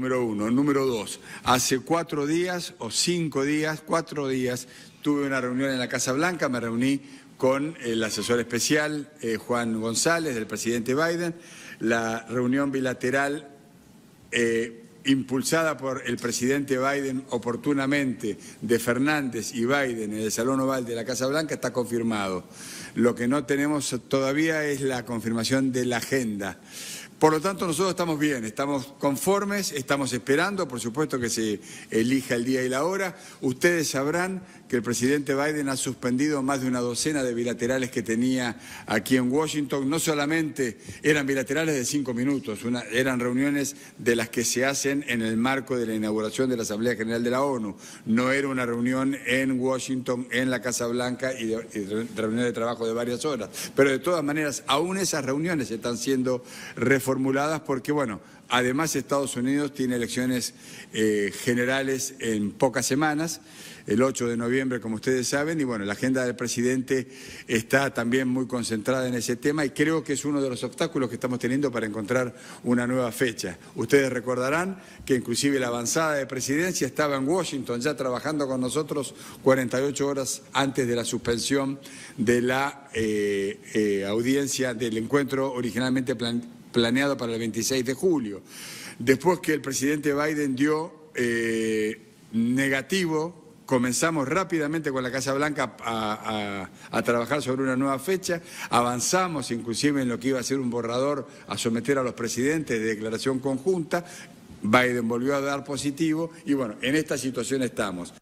Número uno. Número dos, hace cuatro días o cinco días, cuatro días, tuve una reunión en la Casa Blanca, me reuní con el asesor especial eh, Juan González, del presidente Biden, la reunión bilateral eh, impulsada por el presidente Biden oportunamente de Fernández y Biden en el Salón Oval de la Casa Blanca está confirmado. Lo que no tenemos todavía es la confirmación de la agenda por lo tanto, nosotros estamos bien, estamos conformes, estamos esperando, por supuesto, que se elija el día y la hora. Ustedes sabrán que el presidente Biden ha suspendido más de una docena de bilaterales que tenía aquí en Washington. No solamente eran bilaterales de cinco minutos, eran reuniones de las que se hacen en el marco de la inauguración de la Asamblea General de la ONU. No era una reunión en Washington, en la Casa Blanca y, reunión de trabajo de varias horas. Pero de todas maneras, aún esas reuniones están siendo reformadas formuladas porque, bueno, además Estados Unidos tiene elecciones eh, generales en pocas semanas, el 8 de noviembre, como ustedes saben, y bueno, la agenda del presidente está también muy concentrada en ese tema y creo que es uno de los obstáculos que estamos teniendo para encontrar una nueva fecha. Ustedes recordarán que inclusive la avanzada de presidencia estaba en Washington ya trabajando con nosotros 48 horas antes de la suspensión de la eh, eh, audiencia del encuentro originalmente planteado planeado para el 26 de julio. Después que el presidente Biden dio eh, negativo, comenzamos rápidamente con la Casa Blanca a, trabajar sobre una nueva fecha, avanzamos inclusive en lo que iba a ser un borrador a someter a los presidentes de declaración conjunta, Biden volvió a dar positivo y bueno, en esta situación estamos.